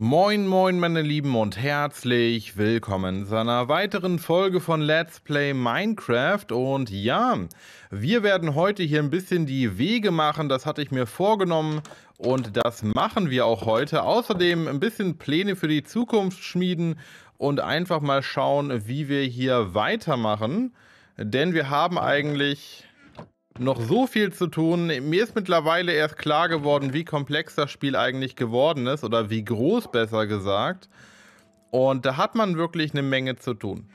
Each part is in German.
Moin, moin, meine Lieben und herzlich willkommen zu einer weiteren Folge von Let's Play Minecraft. Und ja, wir werden heute hier ein bisschen die Wege machen. Das hatte ich mir vorgenommen und das machen wir auch heute. Außerdem ein bisschen Pläne für die Zukunft schmieden und einfach mal schauen, wie wir hier weitermachen. Denn wir haben eigentlich noch so viel zu tun. Mir ist mittlerweile erst klar geworden, wie komplex das Spiel eigentlich geworden ist oder wie groß besser gesagt. Und da hat man wirklich eine Menge zu tun.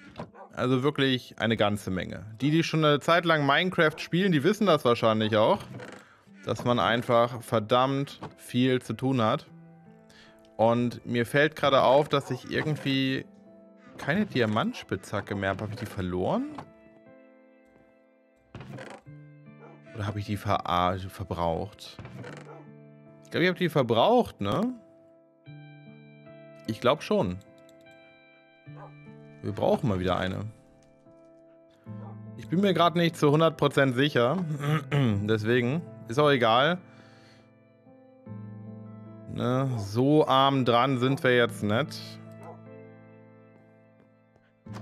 Also wirklich eine ganze Menge. Die, die schon eine Zeit lang Minecraft spielen, die wissen das wahrscheinlich auch, dass man einfach verdammt viel zu tun hat. Und mir fällt gerade auf, dass ich irgendwie keine Diamantspitzhacke mehr habe. Habe ich die verloren? Oder habe ich die ver ah, also verbraucht? Ich glaube, ich habe die verbraucht, ne? Ich glaube schon. Wir brauchen mal wieder eine. Ich bin mir gerade nicht zu 100% sicher. Deswegen ist auch egal. Ne? So arm dran sind wir jetzt nicht.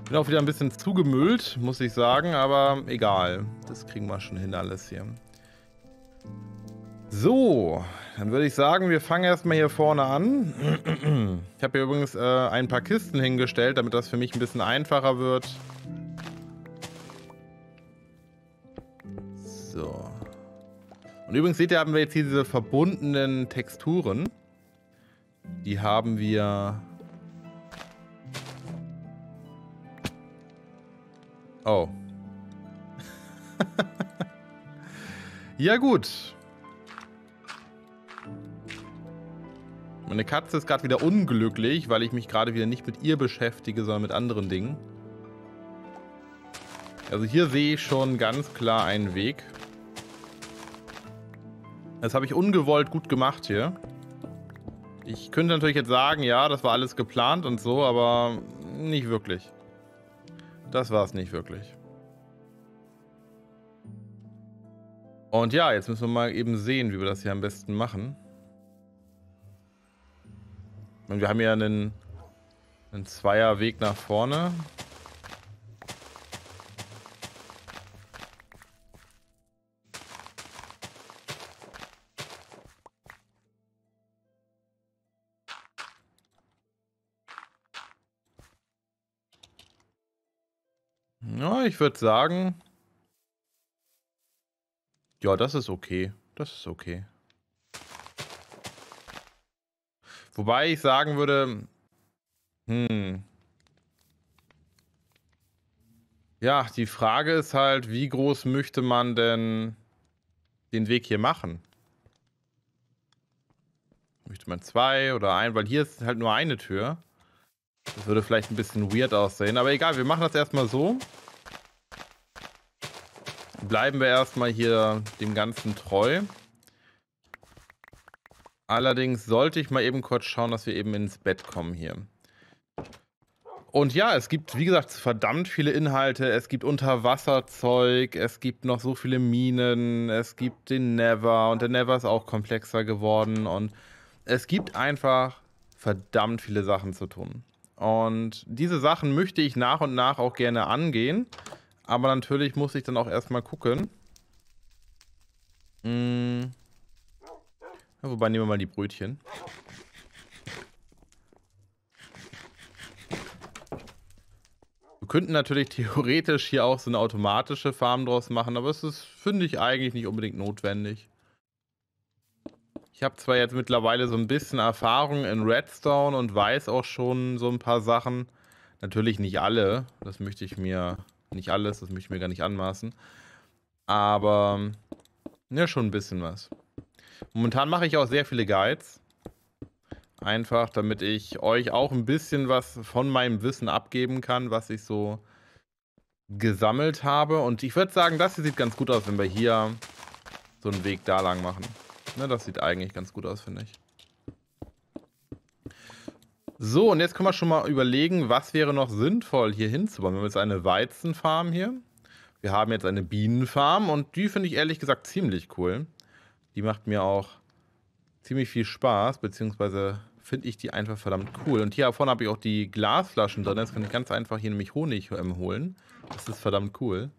Bin auch wieder ein bisschen zugemüllt, muss ich sagen, aber egal. Das kriegen wir schon hin alles hier. So, dann würde ich sagen, wir fangen erstmal hier vorne an. Ich habe hier übrigens äh, ein paar Kisten hingestellt, damit das für mich ein bisschen einfacher wird. So. Und übrigens seht ihr, haben wir jetzt hier diese verbundenen Texturen. Die haben wir Oh. ja gut. Meine Katze ist gerade wieder unglücklich, weil ich mich gerade wieder nicht mit ihr beschäftige, sondern mit anderen Dingen. Also hier sehe ich schon ganz klar einen Weg. Das habe ich ungewollt gut gemacht hier. Ich könnte natürlich jetzt sagen, ja, das war alles geplant und so, aber nicht wirklich. Das war es nicht wirklich. Und ja, jetzt müssen wir mal eben sehen, wie wir das hier am besten machen. Und wir haben ja einen, einen Zweierweg nach vorne. Ja, ich würde sagen. Ja, das ist okay. Das ist okay. Wobei ich sagen würde. Hm. Ja, die Frage ist halt, wie groß möchte man denn den Weg hier machen? Möchte man zwei oder ein? Weil hier ist halt nur eine Tür. Das würde vielleicht ein bisschen weird aussehen, aber egal, wir machen das erstmal so. Bleiben wir erstmal hier dem Ganzen treu. Allerdings sollte ich mal eben kurz schauen, dass wir eben ins Bett kommen hier. Und ja, es gibt, wie gesagt, verdammt viele Inhalte. Es gibt Unterwasserzeug, es gibt noch so viele Minen, es gibt den Never und der Never ist auch komplexer geworden und es gibt einfach verdammt viele Sachen zu tun. Und diese Sachen möchte ich nach und nach auch gerne angehen. Aber natürlich muss ich dann auch erstmal gucken. Hm. Ja, wobei nehmen wir mal die Brötchen. Wir könnten natürlich theoretisch hier auch so eine automatische Farm draus machen, aber es ist, finde ich, eigentlich nicht unbedingt notwendig. Ich habe zwar jetzt mittlerweile so ein bisschen Erfahrung in Redstone und weiß auch schon so ein paar Sachen. Natürlich nicht alle. Das möchte ich mir nicht alles, das möchte ich mir gar nicht anmaßen. Aber ja, schon ein bisschen was. Momentan mache ich auch sehr viele Guides. Einfach, damit ich euch auch ein bisschen was von meinem Wissen abgeben kann, was ich so gesammelt habe. Und ich würde sagen, das hier sieht ganz gut aus, wenn wir hier so einen Weg da lang machen. Ne, das sieht eigentlich ganz gut aus, finde ich. So, und jetzt können wir schon mal überlegen, was wäre noch sinnvoll hier hinzubauen. Wir haben jetzt eine Weizenfarm hier. Wir haben jetzt eine Bienenfarm und die finde ich ehrlich gesagt ziemlich cool. Die macht mir auch ziemlich viel Spaß, beziehungsweise finde ich die einfach verdammt cool. Und hier vorne habe ich auch die Glasflaschen drin. Jetzt kann ich ganz einfach hier nämlich Honig ähm, holen. Das ist verdammt cool.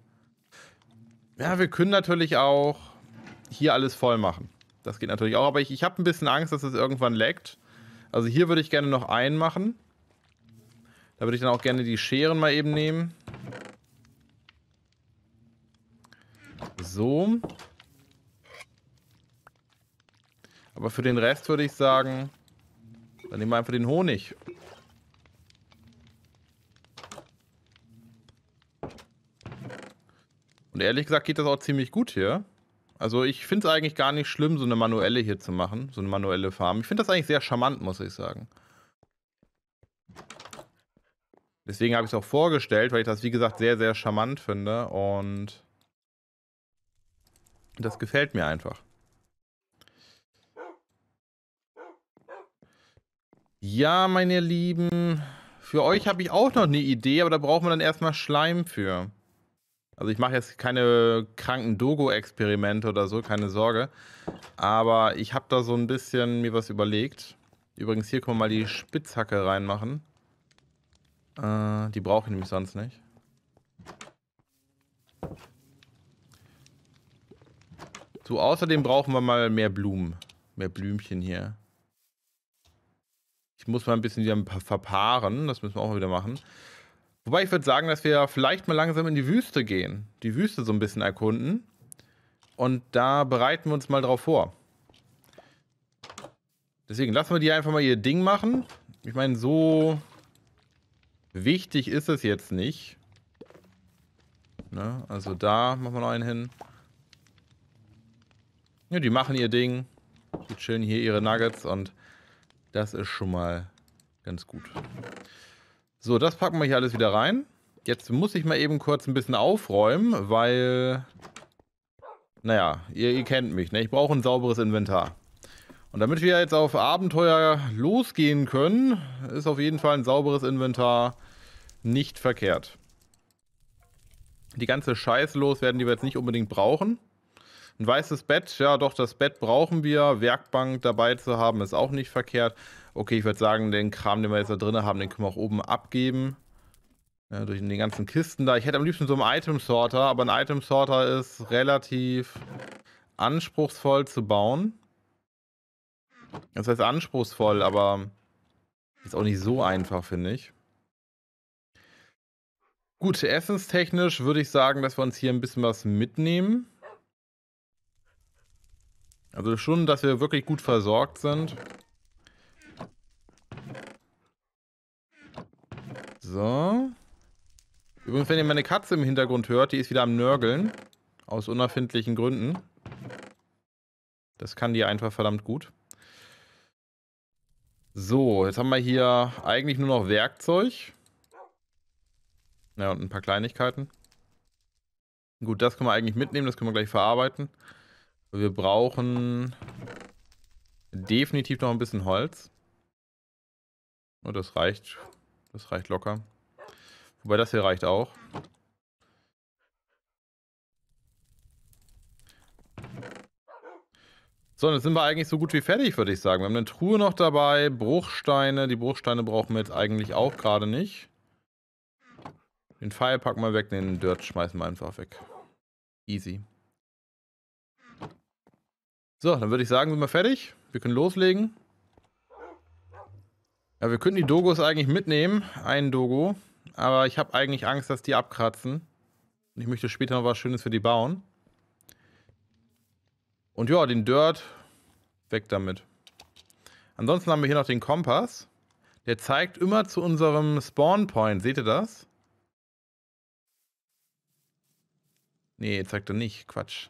Ja, wir können natürlich auch hier alles voll machen. Das geht natürlich auch, aber ich, ich habe ein bisschen Angst, dass es irgendwann leckt. Also hier würde ich gerne noch einen machen. Da würde ich dann auch gerne die Scheren mal eben nehmen. So. Aber für den Rest würde ich sagen, dann nehmen wir einfach den Honig. Und ehrlich gesagt geht das auch ziemlich gut hier. Also ich finde es eigentlich gar nicht schlimm, so eine manuelle hier zu machen, so eine manuelle Farm. Ich finde das eigentlich sehr charmant, muss ich sagen. Deswegen habe ich es auch vorgestellt, weil ich das, wie gesagt, sehr, sehr charmant finde. Und das gefällt mir einfach. Ja, meine Lieben, für euch habe ich auch noch eine Idee, aber da braucht man dann erstmal Schleim für. Also ich mache jetzt keine kranken Dogo-Experimente oder so, keine Sorge. Aber ich habe da so ein bisschen mir was überlegt. Übrigens, hier können wir mal die Spitzhacke reinmachen. Äh, die brauche ich nämlich sonst nicht. So, außerdem brauchen wir mal mehr Blumen. Mehr Blümchen hier. Ich muss mal ein bisschen wieder verpaaren. Das müssen wir auch mal wieder machen. Wobei ich würde sagen, dass wir vielleicht mal langsam in die Wüste gehen. Die Wüste so ein bisschen erkunden. Und da bereiten wir uns mal drauf vor. Deswegen lassen wir die einfach mal ihr Ding machen. Ich meine, so wichtig ist es jetzt nicht. Ne? Also da machen wir noch einen hin. Ja, die machen ihr Ding. Die chillen hier ihre Nuggets und das ist schon mal ganz gut. So, das packen wir hier alles wieder rein. Jetzt muss ich mal eben kurz ein bisschen aufräumen, weil... Naja, ihr, ihr kennt mich, ne? Ich brauche ein sauberes Inventar. Und damit wir jetzt auf Abenteuer losgehen können, ist auf jeden Fall ein sauberes Inventar nicht verkehrt. Die ganze Scheiße loswerden, die wir jetzt nicht unbedingt brauchen. Ein weißes Bett, ja doch, das Bett brauchen wir. Werkbank dabei zu haben, ist auch nicht verkehrt. Okay, ich würde sagen, den Kram, den wir jetzt da drin haben, den können wir auch oben abgeben. Ja, durch den ganzen Kisten da. Ich hätte am liebsten so einen Item-Sorter, aber ein Item-Sorter ist relativ anspruchsvoll zu bauen. Das heißt anspruchsvoll, aber ist auch nicht so einfach, finde ich. Gut, essenstechnisch würde ich sagen, dass wir uns hier ein bisschen was mitnehmen. Also schon, dass wir wirklich gut versorgt sind. So. Übrigens, wenn ihr meine Katze im Hintergrund hört, die ist wieder am Nörgeln. Aus unerfindlichen Gründen. Das kann die einfach verdammt gut. So, jetzt haben wir hier eigentlich nur noch Werkzeug. Ja, und ein paar Kleinigkeiten. Gut, das können wir eigentlich mitnehmen, das können wir gleich verarbeiten. Wir brauchen definitiv noch ein bisschen Holz. Und oh, das reicht. Das reicht locker. Wobei das hier reicht auch. So, jetzt sind wir eigentlich so gut wie fertig, würde ich sagen. Wir haben eine Truhe noch dabei, Bruchsteine. Die Bruchsteine brauchen wir jetzt eigentlich auch gerade nicht. Den Pfeil packen wir weg, den Dirt schmeißen wir einfach weg. Easy. So, dann würde ich sagen, sind wir fertig. Wir können loslegen. Ja, wir könnten die Dogos eigentlich mitnehmen, Ein Dogo. Aber ich habe eigentlich Angst, dass die abkratzen. Und ich möchte später noch was Schönes für die bauen. Und ja, den Dirt, weg damit. Ansonsten haben wir hier noch den Kompass. Der zeigt immer zu unserem Spawn Point. Seht ihr das? Nee, zeigt er nicht. Quatsch.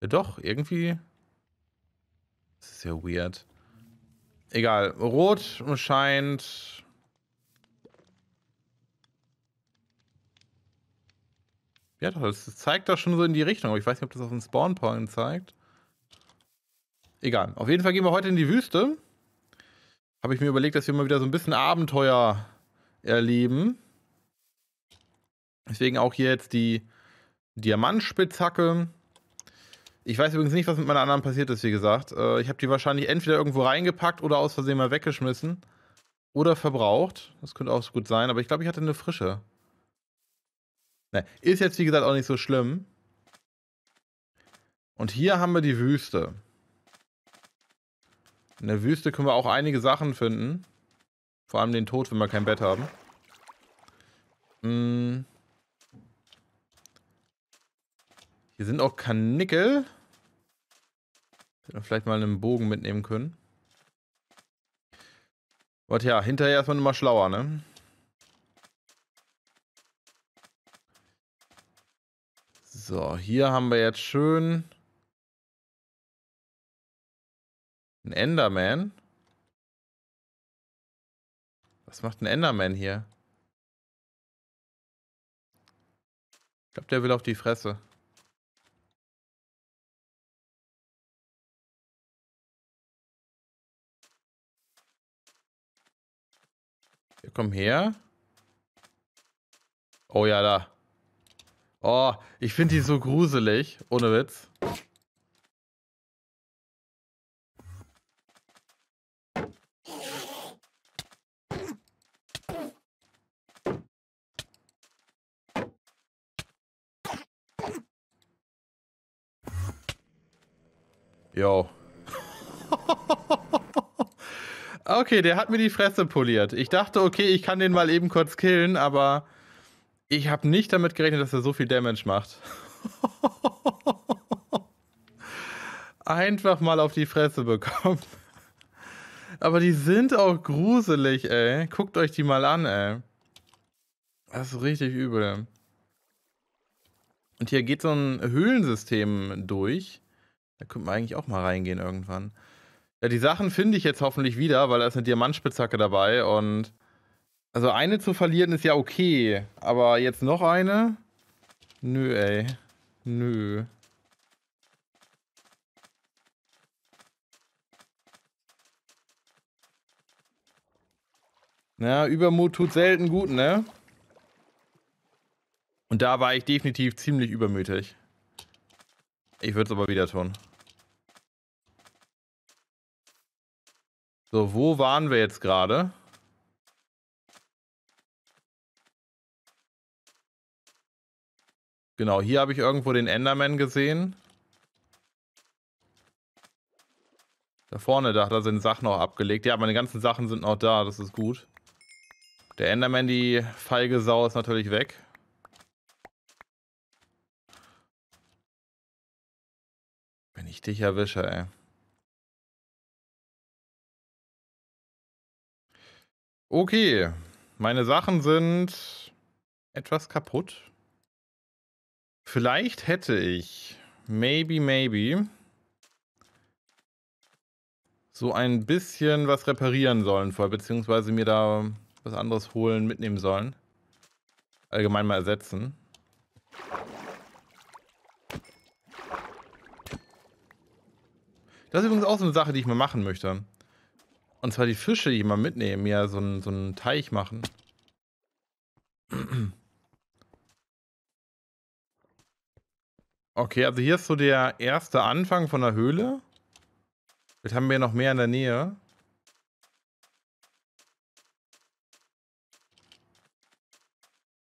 Ja, doch, irgendwie. Das ist ja weird. Egal. Rot scheint. Ja, doch, das zeigt doch schon so in die Richtung. Aber ich weiß nicht, ob das auf den Spawnpoint zeigt. Egal. Auf jeden Fall gehen wir heute in die Wüste. Habe ich mir überlegt, dass wir mal wieder so ein bisschen Abenteuer erleben. Deswegen auch hier jetzt die Diamantspitzhacke. Ich weiß übrigens nicht, was mit meiner anderen passiert ist, wie gesagt. Äh, ich habe die wahrscheinlich entweder irgendwo reingepackt oder aus Versehen mal weggeschmissen. Oder verbraucht. Das könnte auch so gut sein, aber ich glaube, ich hatte eine frische. Ne, ist jetzt, wie gesagt, auch nicht so schlimm. Und hier haben wir die Wüste. In der Wüste können wir auch einige Sachen finden. Vor allem den Tod, wenn wir kein Bett haben. Hm. Hier sind auch Kanickel. Hätte vielleicht mal einen Bogen mitnehmen können. Aber ja, hinterher ist man immer schlauer, ne? So, hier haben wir jetzt schön ein Enderman. Was macht ein Enderman hier? Ich glaube, der will auf die Fresse. Hier, komm her. Oh ja, da. Oh, ich finde die so gruselig. Ohne Witz. Yo. Okay, der hat mir die Fresse poliert. Ich dachte, okay, ich kann den mal eben kurz killen, aber ich habe nicht damit gerechnet, dass er so viel Damage macht. Einfach mal auf die Fresse bekommen. Aber die sind auch gruselig, ey. Guckt euch die mal an, ey. Das ist richtig übel. Und hier geht so ein Höhlensystem durch. Da könnte man eigentlich auch mal reingehen irgendwann. Ja, die Sachen finde ich jetzt hoffentlich wieder, weil da ist eine Diamantspitzhacke dabei und. Also eine zu verlieren ist ja okay, aber jetzt noch eine? Nö, ey. Nö. Na, Übermut tut selten gut, ne? Und da war ich definitiv ziemlich übermütig. Ich würde es aber wieder tun. So, wo waren wir jetzt gerade? Genau, hier habe ich irgendwo den Enderman gesehen. Da vorne, da, da sind Sachen noch abgelegt. Ja, meine ganzen Sachen sind noch da, das ist gut. Der Enderman, die feige Sau, ist natürlich weg. Wenn ich dich erwische, ey. Okay, meine Sachen sind etwas kaputt. Vielleicht hätte ich, maybe, maybe, so ein bisschen was reparieren sollen vorher, beziehungsweise mir da was anderes holen, mitnehmen sollen. Allgemein mal ersetzen. Das ist übrigens auch so eine Sache, die ich mal machen möchte. Und zwar die Fische, die ich mal mitnehmen, ja, so einen, so Teich machen. Okay, also hier ist so der erste Anfang von der Höhle. Jetzt haben wir noch mehr in der Nähe.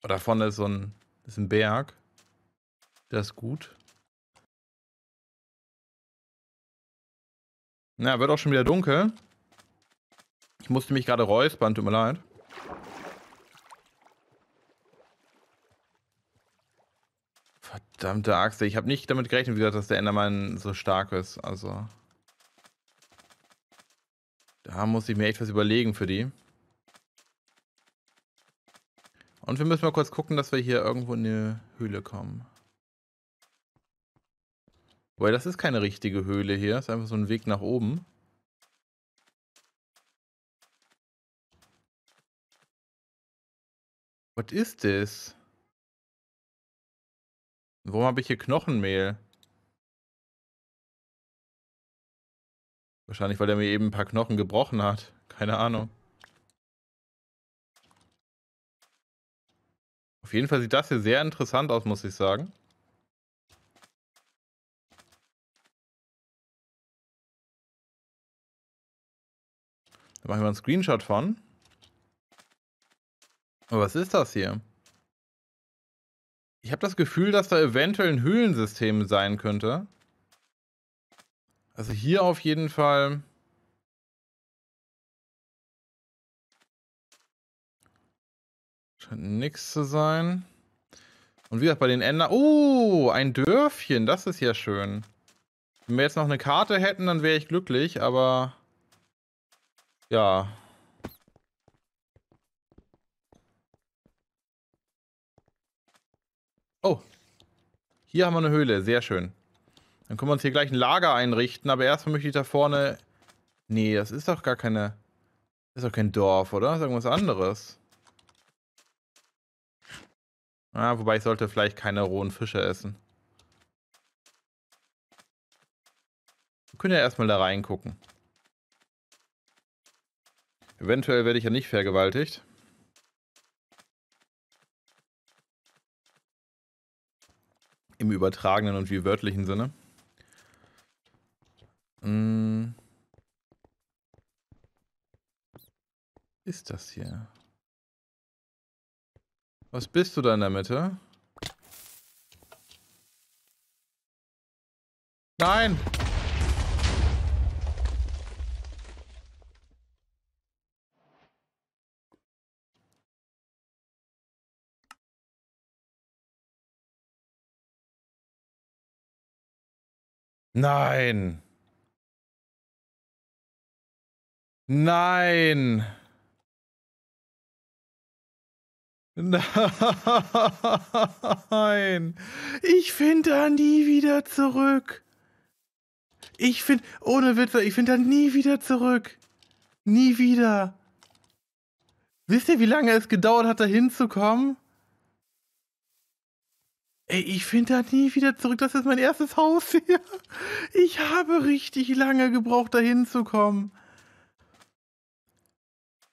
Oh, da vorne ist so ein, ist ein Berg. Das ist gut. Na, wird auch schon wieder dunkel. Ich musste mich gerade räuspern, tut mir leid. Verdammte Achse, ich habe nicht damit gerechnet, wie gesagt, dass der Endermann so stark ist. Also. Da muss ich mir echt was überlegen für die. Und wir müssen mal kurz gucken, dass wir hier irgendwo in eine Höhle kommen. Weil das ist keine richtige Höhle hier, Das ist einfach so ein Weg nach oben. Was ist das? Warum habe ich hier Knochenmehl? Wahrscheinlich, weil er mir eben ein paar Knochen gebrochen hat. Keine Ahnung. Auf jeden Fall sieht das hier sehr interessant aus, muss ich sagen. Da machen wir einen Screenshot von. Aber was ist das hier? Ich habe das Gefühl, dass da eventuell ein Höhlensystem sein könnte. Also hier auf jeden Fall... Scheint nichts zu sein. Und wie gesagt, bei den Ändern... Oh, ein Dörfchen, das ist ja schön. Wenn wir jetzt noch eine Karte hätten, dann wäre ich glücklich, aber... Ja, Oh. Hier haben wir eine Höhle. Sehr schön. Dann können wir uns hier gleich ein Lager einrichten. Aber erstmal möchte ich da vorne... Nee, das ist doch gar keine... Das ist doch kein Dorf, oder? Das ist irgendwas anderes. Ah, wobei ich sollte vielleicht keine rohen Fische essen. Wir können ja erstmal da reingucken. Eventuell werde ich ja nicht vergewaltigt. im übertragenen und wie wörtlichen Sinne. Hm. Ist das hier? Was bist du da in der Mitte? Nein! Nein. Nein. Nein. Ich finde da nie wieder zurück. Ich finde, ohne Witze, ich finde da nie wieder zurück. Nie wieder. Wisst ihr, wie lange es gedauert hat, da hinzukommen? Ey, ich finde da halt nie wieder zurück. Das ist mein erstes Haus hier. Ich habe richtig lange gebraucht, da hinzukommen.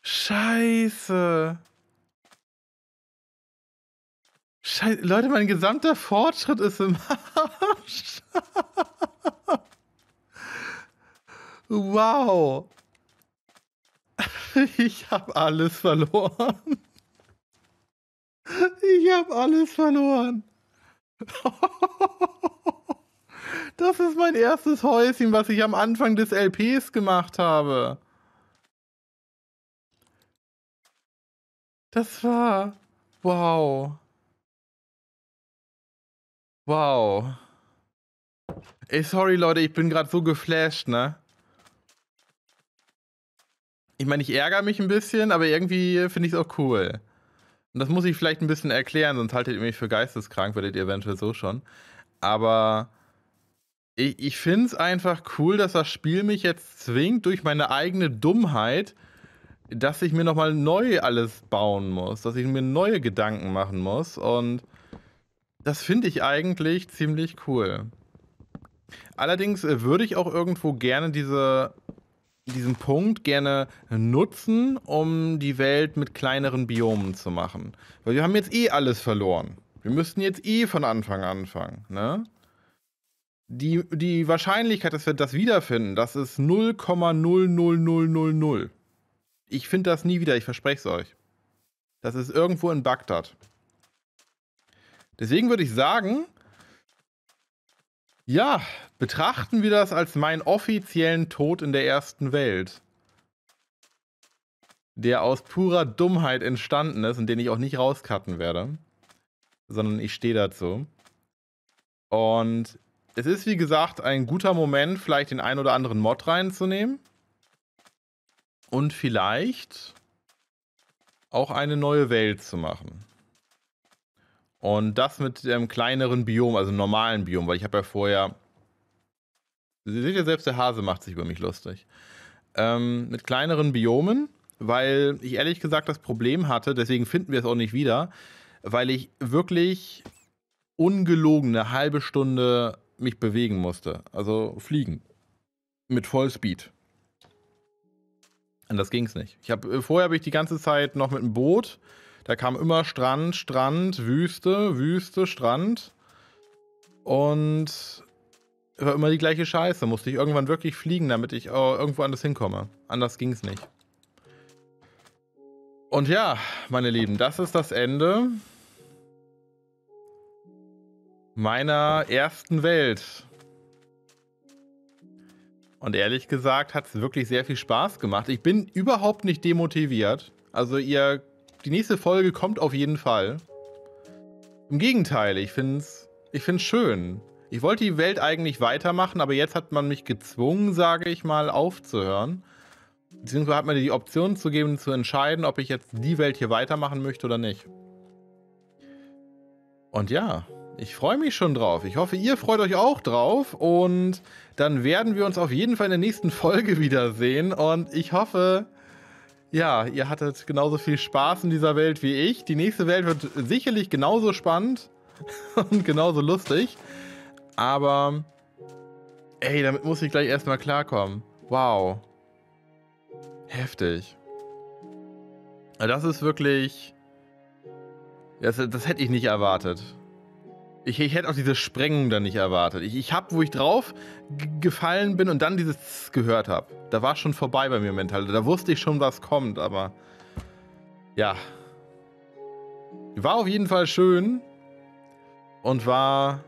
Scheiße. Scheiße. Leute, mein gesamter Fortschritt ist im Arsch. wow. Ich habe alles verloren. Ich habe alles verloren. Das ist mein erstes Häuschen, was ich am Anfang des LPs gemacht habe. Das war... Wow. Wow. Ey, sorry Leute, ich bin gerade so geflasht, ne? Ich meine, ich ärgere mich ein bisschen, aber irgendwie finde ich es auch cool. Und das muss ich vielleicht ein bisschen erklären, sonst haltet ihr mich für geisteskrank, werdet ihr eventuell so schon. Aber ich, ich finde es einfach cool, dass das Spiel mich jetzt zwingt, durch meine eigene Dummheit, dass ich mir nochmal neu alles bauen muss, dass ich mir neue Gedanken machen muss. Und das finde ich eigentlich ziemlich cool. Allerdings äh, würde ich auch irgendwo gerne diese diesen Punkt gerne nutzen, um die Welt mit kleineren Biomen zu machen. Weil wir haben jetzt eh alles verloren. Wir müssten jetzt eh von Anfang an anfangen. Ne? Die, die Wahrscheinlichkeit, dass wir das wiederfinden, das ist 0,00000. Ich finde das nie wieder, ich verspreche es euch. Das ist irgendwo in Bagdad. Deswegen würde ich sagen, ja, betrachten wir das als meinen offiziellen Tod in der ersten Welt, der aus purer Dummheit entstanden ist und den ich auch nicht rauscutten werde, sondern ich stehe dazu. Und es ist, wie gesagt, ein guter Moment, vielleicht den ein oder anderen Mod reinzunehmen. Und vielleicht auch eine neue Welt zu machen. Und das mit einem kleineren Biom, also normalen Biom, weil ich habe ja vorher. Sie seht ja selbst, der Hase macht sich über mich lustig. Ähm, mit kleineren Biomen, weil ich ehrlich gesagt das Problem hatte, deswegen finden wir es auch nicht wieder, weil ich wirklich ungelogen eine halbe Stunde mich bewegen musste. Also fliegen. Mit Vollspeed. Und das ging es nicht. Ich hab, äh, vorher habe ich die ganze Zeit noch mit dem Boot da kam immer Strand, Strand, Wüste, Wüste, Strand. Und war immer die gleiche Scheiße. Musste ich irgendwann wirklich fliegen, damit ich äh, irgendwo anders hinkomme. Anders ging es nicht. Und ja, meine Lieben, das ist das Ende meiner ersten Welt. Und ehrlich gesagt hat es wirklich sehr viel Spaß gemacht. Ich bin überhaupt nicht demotiviert. Also ihr die nächste Folge kommt auf jeden Fall. Im Gegenteil, ich finde es ich find's schön. Ich wollte die Welt eigentlich weitermachen, aber jetzt hat man mich gezwungen, sage ich mal, aufzuhören. Beziehungsweise hat man die Option zu geben, zu entscheiden, ob ich jetzt die Welt hier weitermachen möchte oder nicht. Und ja, ich freue mich schon drauf. Ich hoffe, ihr freut euch auch drauf. Und dann werden wir uns auf jeden Fall in der nächsten Folge wiedersehen. Und ich hoffe, ja, ihr hattet genauso viel Spaß in dieser Welt wie ich. Die nächste Welt wird sicherlich genauso spannend und genauso lustig. Aber ey, damit muss ich gleich erstmal klarkommen. Wow. Heftig. Also das ist wirklich. Das, das hätte ich nicht erwartet. Ich, ich, hätte auch diese Sprengung da nicht erwartet. Ich, ich habe, wo ich drauf gefallen bin und dann dieses gehört habe. Da war schon vorbei bei mir mental. Da wusste ich schon, was kommt, aber ja. War auf jeden Fall schön und war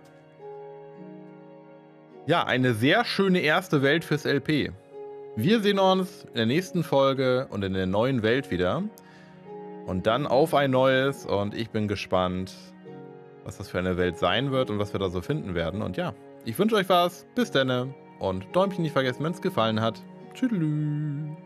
ja eine sehr schöne erste Welt fürs LP. Wir sehen uns in der nächsten Folge und in der neuen Welt wieder. Und dann auf ein neues und ich bin gespannt, was das für eine Welt sein wird und was wir da so finden werden. Und ja, ich wünsche euch was. Bis dann. Und Däumchen nicht vergessen, wenn es gefallen hat. Tschüdelü.